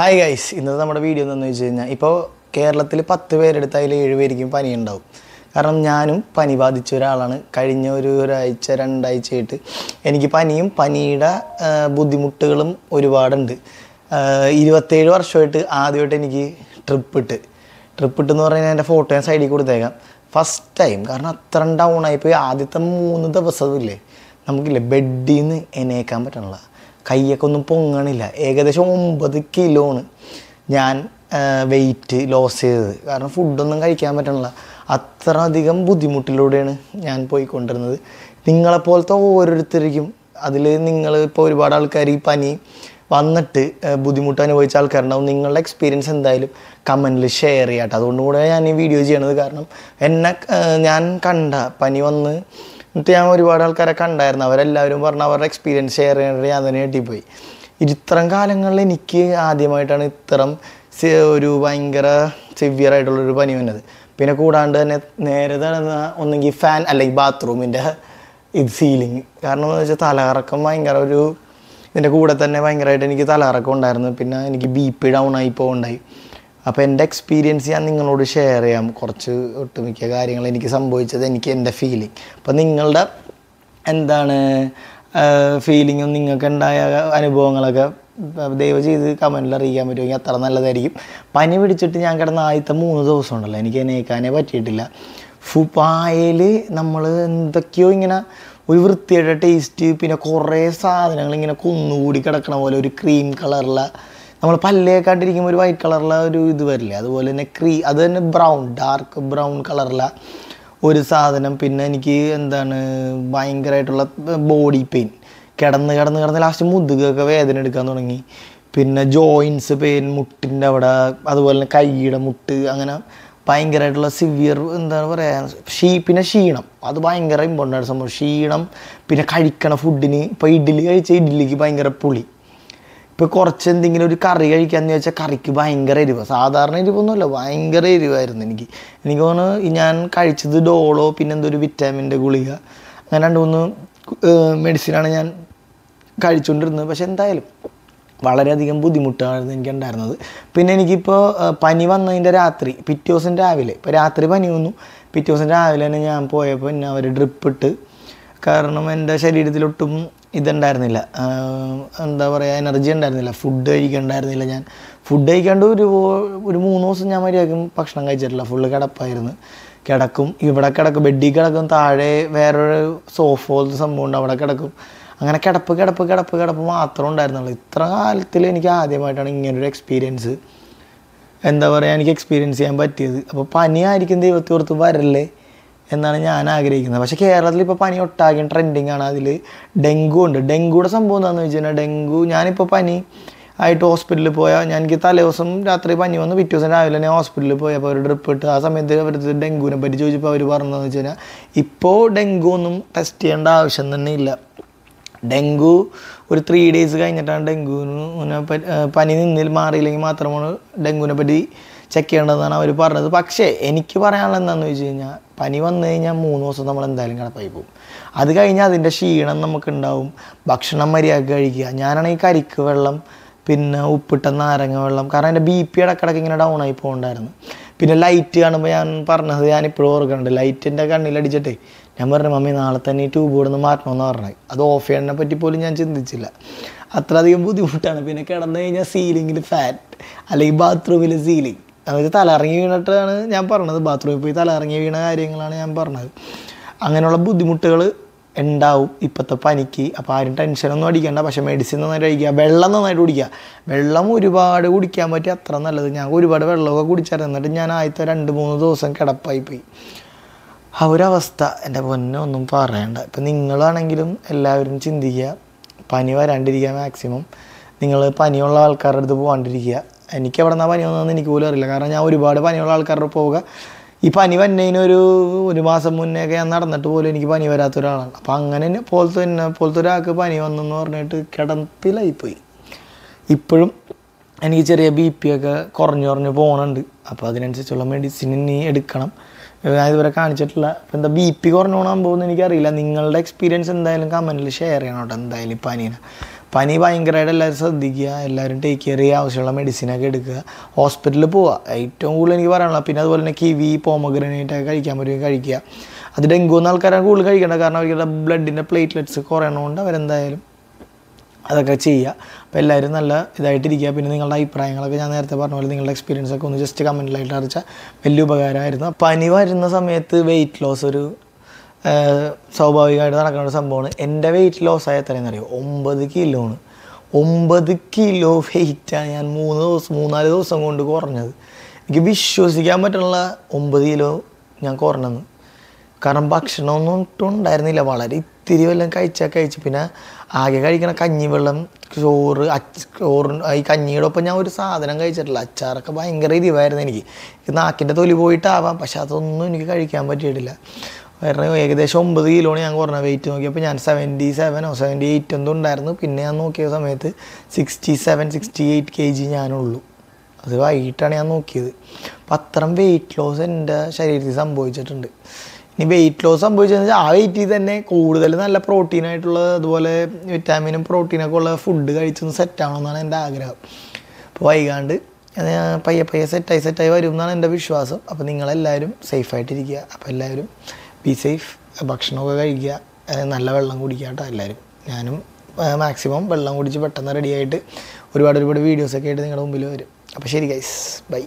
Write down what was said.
hi guys ഇന്നത്തെ നമ്മുടെ video എന്ന് വെച്ച് കഴിഞ്ഞാൽ ഇപ്പോൾ കേരളത്തിൽ പത്ത് പേരെടുത്ത് അതിൽ ഏഴ് പേർക്കും പനി ഉണ്ടാവും കാരണം ഞാനും പനി ബാധിച്ച ഒരാളാണ് കഴിഞ്ഞ ഒരു ഒരാഴ്ച രണ്ടാഴ്ചയായിട്ട് എനിക്ക് പനിയും പനിയുടെ ബുദ്ധിമുട്ടുകളും ഒരുപാടുണ്ട് ഇരുപത്തേഴ് വർഷമായിട്ട് ആദ്യമായിട്ട് എനിക്ക് ട്രിപ്പ് ഇട്ട് ട്രിപ്പ് ഇട്ടെന്ന് പറഞ്ഞാൽ എൻ്റെ ഫോട്ടോ ഞാൻ സൈഡിൽ കൊടുത്തേക്കാം ഫസ്റ്റ് ടൈം കാരണം അത്ര ഡൗൺ ആയിപ്പോയി ആദ്യത്തെ മൂന്ന് ദിവസമില്ലേ നമുക്കില്ലേ ബെഡിൽ നിന്ന് എനേക്കാൻ പറ്റണുള്ള കൈയൊക്കെ ഒന്നും പൊങ്ങണില്ല ഏകദേശം ഒമ്പത് കിലോ ആണ് ഞാൻ വെയിറ്റ് ലോസ് ചെയ്തത് കാരണം ഫുഡൊന്നും കഴിക്കാൻ പറ്റണില്ല അത്ര അധികം ബുദ്ധിമുട്ടിലൂടെയാണ് ഞാൻ പോയിക്കൊണ്ടിരുന്നത് നിങ്ങളെപ്പോലത്തെ ഓരോരുത്തർക്കും അതിൽ നിങ്ങൾ ഇപ്പോൾ ഒരുപാട് ആൾക്കാർ ഈ പനി വന്നിട്ട് ബുദ്ധിമുട്ട് അനുഭവിച്ച ആൾക്കാരുണ്ടാവും നിങ്ങളുടെ എക്സ്പീരിയൻസ് എന്തായാലും കമൻറ്റിൽ ഷെയർ ചെയ്യാട്ടോ അതുകൊണ്ട് കൂടെ ഞാൻ ഈ വീഡിയോ ചെയ്യണത് കാരണം എന്നെ ഞാൻ കണ്ട പനി വന്ന് എന്നിട്ട് ഞാൻ ഒരുപാട് ആൾക്കാരെ കണ്ടായിരുന്നു അവരെല്ലാവരും പറഞ്ഞ അവരുടെ എക്സ്പീരിയൻസ് ഷെയർ ചെയ്യേണ്ടത് ഞാൻ തന്നെ ഞെട്ടിപ്പോയി ഇത്രയും കാലങ്ങളിൽ എനിക്ക് ആദ്യമായിട്ടാണ് ഇത്തരം ഒരു ഭയങ്കര സിവിയർ ആയിട്ടുള്ളൊരു പനി വന്നത് പിന്നെ കൂടാണ്ട് തന്നെ നേരെ നടന്ന ഒന്നെങ്കിൽ ഫാൻ അല്ലെങ്കിൽ ബാത്റൂമിൻ്റെ ഇത് സീലിംഗ് കാരണം എന്ന് വെച്ചാൽ തലകറക്കം ഭയങ്കര ഒരു ഇതിൻ്റെ കൂടെ തന്നെ ഭയങ്കരമായിട്ട് എനിക്ക് തലകറക്കം ഉണ്ടായിരുന്നു പിന്നെ എനിക്ക് ബി പി ഡൗൺ ആയി പോകുണ്ടായി അപ്പോൾ എൻ്റെ എക്സ്പീരിയൻസ് ഞാൻ നിങ്ങളോട് ഷെയർ ചെയ്യാം കുറച്ച് ഒട്ടുമിക്ക കാര്യങ്ങൾ എനിക്ക് സംഭവിച്ചത് എനിക്ക് എൻ്റെ ഫീലിംഗ് അപ്പോൾ നിങ്ങളുടെ എന്താണ് ഫീലിങ്ങും ഉണ്ടായ അനുഭവങ്ങളൊക്കെ ദയവ് ചെയ്ത് കമൻറ്റിൽ അറിയിക്കാൻ പറ്റുമെങ്കിൽ അത്ര നല്ലതായിരിക്കും പനി പിടിച്ചിട്ട് ഞാൻ കിടന്ന ആദ്യത്തെ മൂന്ന് ദിവസം ഉണ്ടല്ലോ എനിക്ക് എണീക്കാനേ പറ്റിയിട്ടില്ല ഫു പായയിൽ നമ്മൾ എന്തൊക്കെയോ ഇങ്ങനെ ഒരു വൃത്തിയുടെ ടേസ്റ്റ് പിന്നെ കുറേ സാധനങ്ങൾ ഇങ്ങനെ കുന്നുകൂടി കിടക്കണ പോലെ ഒരു ക്രീം കളറുള്ള നമ്മൾ കണ്ടിരിക്കുമ്പോൾ ഒരു വൈറ്റ് കളറിലെ ഒരു ഇത് വരില്ല അതുപോലെ തന്നെ ക്രീ അത് തന്നെ ബ്രൗൺ ഡാർക്ക് ബ്രൗൺ കളറിലെ ഒരു സാധനം പിന്നെ എനിക്ക് എന്താണ് ഭയങ്കരമായിട്ടുള്ള ബോഡി പെയിൻ കിടന്ന് കിടന്ന് കിടന്ന് ലാസ്റ്റ് മുതുകൊക്കെ വേദന എടുക്കാൻ തുടങ്ങി പിന്നെ ജോയിൻസ് പെയിൻ മുട്ടിൻ്റെ അവിടെ അതുപോലെ തന്നെ കൈയുടെ മുട്ട് അങ്ങനെ ഭയങ്കരമായിട്ടുള്ള സിവിയർ എന്താണ് പറയുക ഷീ പിന്നെ ക്ഷീണം അത് ഭയങ്കര ഇമ്പോർട്ടൻ്റ് സംഭവം ക്ഷീണം പിന്നെ കഴിക്കണ ഫുഡിന് ഇപ്പോൾ ഇഡ്ഡലി കഴിച്ച ഇഡ്ഡലിക്ക് ഭയങ്കര പുളി ഇപ്പോൾ കുറച്ച് എന്തെങ്കിലും ഒരു കറി കഴിക്കാന്ന് ചോദിച്ചാൽ കറിക്ക് ഭയങ്കര എരിവ് സാധാരണ എരിവൊന്നുമല്ല ഭയങ്കര എരിവായിരുന്നു എനിക്ക് എനിക്ക് തോന്നുന്നു ഞാൻ കഴിച്ചത് ഡോളോ പിന്നെ എന്തോ ഒരു വിറ്റാമിൻ്റെ ഗുളിക അങ്ങനെ രണ്ട് മൂന്ന് മെഡിസിനാണ് ഞാൻ കഴിച്ചുകൊണ്ടിരുന്നത് പക്ഷെ എന്തായാലും വളരെയധികം ബുദ്ധിമുട്ടായിരുന്നു എനിക്ക് ഉണ്ടായിരുന്നത് പിന്നെ എനിക്കിപ്പോൾ പനി വന്നതിൻ്റെ രാത്രി പിറ്റേ ദിവസം രാവിലെ ഇപ്പോൾ രാത്രി പനി വന്നു പിറ്റേ ദിവസം രാവിലെ തന്നെ ഞാൻ പോയപ്പോൾ പിന്നെ അവർ ഡ്രിപ്പിട്ട് കാരണം എൻ്റെ ശരീരത്തിലൊട്ടും ഇതുണ്ടായിരുന്നില്ല എന്താ പറയുക എനർജി ഉണ്ടായിരുന്നില്ല ഫുഡ് കഴിക്കണ്ടായിരുന്നില്ല ഞാൻ ഫുഡ് കഴിക്കാണ്ട് ഒരു ഒരു മൂന്ന് ദിവസം ഞാൻ മര്യാദക്കും ഭക്ഷണം കഴിച്ചിട്ടില്ല ഫുള്ള് കിടപ്പായിരുന്നു കിടക്കും ഇവിടെ കിടക്കും ബെഡിൽ കിടക്കും താഴെ വേറൊരു സോഫ പോലത്തെ സംഭവം ഉണ്ട് അവിടെ കിടക്കും അങ്ങനെ കിടപ്പ് കിടപ്പ് കിടപ്പ് കിടപ്പ് മാത്രമേ ഉണ്ടായിരുന്നുള്ളൂ ഇത്ര കാലത്തിൽ എനിക്ക് ആദ്യമായിട്ടാണ് ഇങ്ങനൊരു എക്സ്പീരിയൻസ് എന്താ പറയുക എനിക്ക് എക്സ്പീരിയൻസ് ചെയ്യാൻ പറ്റിയത് അപ്പോൾ പനിയായിരിക്കും ദൈവത്തോർത്ത് വരല്ലേ എന്നാണ് ഞാൻ ആഗ്രഹിക്കുന്നത് പക്ഷേ കേരളത്തിൽ ഇപ്പോൾ പനി ഒട്ടാകെ ട്രെൻഡിങ് ആണ് അതിൽ ഡെങ്കു ഉണ്ട് ഡെങ്കുയുടെ സംഭവം എന്താണെന്ന് വെച്ച് കഴിഞ്ഞാൽ ഡെങ്കു ഞാനിപ്പോൾ പനി ആയിട്ട് ഹോസ്പിറ്റലിൽ പോയാൽ ഞാൻ എനിക്ക് തലേദിവസം രാത്രി പനി വന്ന് പിറ്റേ ദിവസം രാവിലെ തന്നെ ഹോസ്പിറ്റലിൽ പോയപ്പോൾ അവർ ഡ്രിപ്പ് ഇട്ട് ആ സമയത്ത് അവർ ഡെങ്കുവിനെ പറ്റി ചോദിച്ചപ്പോൾ അവർ പറഞ്ഞതെന്ന് വെച്ച് കഴിഞ്ഞാൽ ഇപ്പോൾ ഡെങ്കു ഒന്നും ടെസ്റ്റ് ചെയ്യേണ്ട ആവശ്യം തന്നെ ഇല്ല ഡെങ്കു ഒരു ത്രീ ഡേയ്സ് കഴിഞ്ഞിട്ടാണ് ഡെങ്കുവിനെ പനി നിന്നിൽ മാറിയില്ലെങ്കിൽ മാത്രമാണ് ഡെങ്കുവിനെ പറ്റി ചെക്ക് ചെയ്യേണ്ടതെന്നാണ് അവർ പറഞ്ഞത് പക്ഷേ എനിക്ക് പറയാനുള്ള എന്താണെന്ന് വെച്ച് കഴിഞ്ഞാൽ പനി വന്നു കഴിഞ്ഞാൽ മൂന്ന് ദിവസം നമ്മൾ എന്തായാലും കിടപ്പായി പോകും അത് കഴിഞ്ഞാൽ അതിൻ്റെ ക്ഷീണം നമുക്കുണ്ടാവും ഭക്ഷണം മര്യാദ കഴിക്കുക ഞാനാണെങ്കിൽ കരിക്ക് വെള്ളം പിന്നെ ഉപ്പിട്ട നാരങ്ങ വെള്ളം കാരണം എൻ്റെ ബി പി ഇടക്കിടക്ക് ഇങ്ങനെ ഡൗൺ ആയി പോകണ്ടായിരുന്നു പിന്നെ ലൈറ്റ് കാണുമ്പോൾ ഞാൻ പറഞ്ഞത് ഞാനിപ്പോഴും ഓർക്കുന്നുണ്ട് ലൈറ്റിൻ്റെ കണ്ണിലടിച്ചിട്ടേ ഞാൻ പറഞ്ഞു മമ്മി നാളെ തന്നെ ഈ ട്യൂബ് ഇവിടെ നിന്ന് മാറ്റണമെന്ന് പറഞ്ഞു അത് ഓഫ് ചെയ്യണതിനെ പറ്റി പോലും ഞാൻ ചിന്തിച്ചില്ല അത്രയധികം ബുദ്ധിമുട്ടാണ് പിന്നെ കിടന്നു കഴിഞ്ഞാൽ സീലിങ്ങിൽ ഫാറ്റ് അല്ലെങ്കിൽ ബാത്റൂമിൽ സീലിംഗ് അതായത് തലറങ്ങി വീണിട്ടാണ് ഞാൻ പറഞ്ഞത് ബാത്റൂമിൽ പോയി തലറങ്ങി വീണ കാര്യങ്ങളാണ് ഞാൻ പറഞ്ഞത് അങ്ങനെയുള്ള ബുദ്ധിമുട്ടുകൾ ഉണ്ടാവും ഇപ്പോഴത്തെ പനിക്ക് അപ്പോൾ ആരും ടെൻഷനൊന്നും അടിക്കേണ്ട പക്ഷേ മെഡിസിൻ നന്നായിട്ട് കഴിക്കുക വെള്ളം നന്നായിട്ട് കുടിക്കുക വെള്ളം ഒരുപാട് കുടിക്കാൻ പറ്റി അത്ര നല്ലത് ഞാൻ ഒരുപാട് വെള്ളമൊക്കെ കുടിച്ചാൽ എന്നിട്ട് ഞാൻ ആദ്യത്തെ രണ്ട് മൂന്ന് ദിവസം കിടപ്പായി പോയി ആ ഒരവസ്ഥ എൻ്റെ പൊന്നൊന്നും പറയണ്ട ഇപ്പം നിങ്ങളാണെങ്കിലും എല്ലാവരും ചിന്തിക്കുക പനി വരാണ്ടിരിക്കുക മാക്സിമം നിങ്ങൾ പനിയുള്ള ആൾക്കാരുടെ അടുത്ത് പോകാണ്ടിരിക്കുക എനിക്ക് എവിടെ നിന്നാണ് പനി വന്നതെന്ന് എനിക്ക് പോലും അറിയില്ല കാരണം ഞാൻ ഒരുപാട് പനിയുള്ള ആൾക്കാരുടെ പോവുക ഈ പനി വന്നതിനൊരു ഒരു മാസം ഒക്കെ ഞാൻ നടന്നിട്ട് പോലും എനിക്ക് പനി വരാത്ത ഒരാളാണ് അപ്പോൾ അങ്ങനെ പോലത്തെ തന്നെ പോലത്തെ ഒരാൾക്ക് പനി വന്നെന്ന് പറഞ്ഞിട്ട് കിടപ്പിലായിപ്പോയി ഇപ്പോഴും എനിക്ക് ചെറിയ ബി പി ഒക്കെ കുറഞ്ഞു കുറഞ്ഞ് പോകുന്നുണ്ട് അപ്പോൾ അതിനനുസരിച്ചുള്ള മെഡിസിൻ ഇനി എടുക്കണം ഞാൻ ഇതുവരെ കാണിച്ചിട്ടുള്ള ഇപ്പം എന്താ ബി പി കുറഞ്ഞോണാകുമ്പോൾ എന്ന് എനിക്കറിയില്ല നിങ്ങളുടെ എക്സ്പീരിയൻസ് എന്തായാലും കമൻറ്റിൽ ഷെയർ ചെയ്യണം കേട്ടോ എന്തായാലും പനീനെ പനി ഭയങ്കരമായിട്ട് എല്ലാവരും ശ്രദ്ധിക്കുക എല്ലാവരും ടേക്ക് കെയർ ചെയ്യുക ആവശ്യമുള്ള മെഡിസിനൊക്കെ എടുക്കുക ഹോസ്പിറ്റലിൽ പോവുക ഏറ്റവും കൂടുതൽ എനിക്ക് പറയാനുള്ള പിന്നെ അതുപോലെ തന്നെ കിവി പോമഗ്രനേറ്റൊക്കെ കഴിക്കാൻ പറ്റുമെങ്കിൽ കഴിക്കുക അത് ഡെങ്കു എന്ന ആൾക്കാരാണ് കൂടുതൽ കഴിക്കേണ്ടത് കാരണം അവരുടെ ബ്ലഡിൻ്റെ പ്ലേറ്റ്ലെറ്റ്സ് കുറയണതുകൊണ്ട് അവരെന്തായാലും അതൊക്കെ ചെയ്യുക അപ്പോൾ എല്ലാവരും നല്ല ഇതായിട്ടിരിക്കുക പിന്നെ നിങ്ങളുടെ അഭിപ്രായങ്ങളൊക്കെ ഞാൻ നേരത്തെ പറഞ്ഞ പോലെ നിങ്ങളുടെ എക്സ്പീരിയൻസ് ഒക്കെ ഒന്ന് ജസ്റ്റ് കമൻറ്റിലായിട്ട് അറിയിച്ചാൽ വലിയ ഉപകാരമായിരുന്നു പനി വരുന്ന സമയത്ത് വെയിറ്റ് ലോസ് ഒരു സ്വാഭാവികമായിട്ട് നടക്കുന്ന ഒരു സംഭവമാണ് എൻ്റെ വെയിറ്റ് ലോസ് ആയ അറിയുമോ ഒമ്പത് കിലോ ആണ് ഒമ്പത് കിലോ വെയിറ്റാണ് ഞാൻ മൂന്ന് ദിവസം മൂന്നാല് ദിവസം കൊണ്ട് കുറഞ്ഞത് എനിക്ക് വിശ്വസിക്കാൻ പറ്റുള്ള ഒമ്പത് കിലോ ഞാൻ കുറഞ്ഞത് കാരണം ഭക്ഷണമൊന്നും ഒട്ടും ഉണ്ടായിരുന്നില്ല വളരെ ഇത്തിരി വല്ലതും കഴിച്ചാൽ കഴിച്ച് പിന്നെ ആകെ കഴിക്കണ വെള്ളം ചോറ് ചോറ് ഈ കഞ്ഞിയുടെ ഒപ്പം ഞാൻ ഒരു സാധനം കഴിച്ചിട്ടില്ല അച്ചാറൊക്കെ ഭയങ്കര ഇതിവായിരുന്നു എനിക്ക് നാക്കിൻ്റെ തൊലി പോയിട്ടാവാം പക്ഷെ അതൊന്നും എനിക്ക് കഴിക്കാൻ പറ്റിയിട്ടില്ല കാരണം ഏകദേശം ഒമ്പത് കിലോ ഞാൻ കുറഞ്ഞ വെയിറ്റ് നോക്കിയപ്പോൾ ഞാൻ സെവൻറ്റി സെവനോ സെവൻറ്റി എയ്റ്റ് എന്തോ ഉണ്ടായിരുന്നു പിന്നെ ഞാൻ നോക്കിയ സമയത്ത് sixty seven sixty eight K G ഞാനുള്ളൂ അത് വൈകിട്ടാണ് ഞാൻ നോക്കിയത് അപ്പം അത്രയും വെയിറ്റ് ലോസ് എൻ്റെ ശരീരത്തിൽ സംഭവിച്ചിട്ടുണ്ട് ഇനി വെയിറ്റ് ലോസ് സംഭവിച്ചതെന്ന് വെച്ചാൽ ആ വെയിറ്റിൽ തന്നെ കൂടുതൽ നല്ല പ്രോട്ടീനായിട്ടുള്ള അതുപോലെ വിറ്റാമിനും പ്രോട്ടീനൊക്കെ ഉള്ള ഫുഡ് കഴിച്ചൊന്ന് സെറ്റ് എന്നാണ് എൻ്റെ ആഗ്രഹം അപ്പോൾ വൈകാണ്ട് പയ്യെ പയ്യെ സെറ്റായി സെറ്റായി വരും എന്നാണ് എൻ്റെ വിശ്വാസം അപ്പോൾ നിങ്ങളെല്ലാവരും സേഫായിട്ടിരിക്കുക അപ്പോൾ എല്ലാവരും ബി സേഫ് ഭക്ഷണമൊക്കെ കഴിക്കുക നല്ല വെള്ളം കുടിക്കുക കേട്ടോ എല്ലാവരും ഞാനും മാക്സിമം വെള്ളം കുടിച്ച് പെട്ടെന്ന് റെഡിയായിട്ട് ഒരുപാട് ഒരുപാട് വീഡിയോസൊക്കെ ആയിട്ട് നിങ്ങളുടെ മുമ്പിൽ വരും അപ്പോൾ ശരി ഗൈസ് ബൈ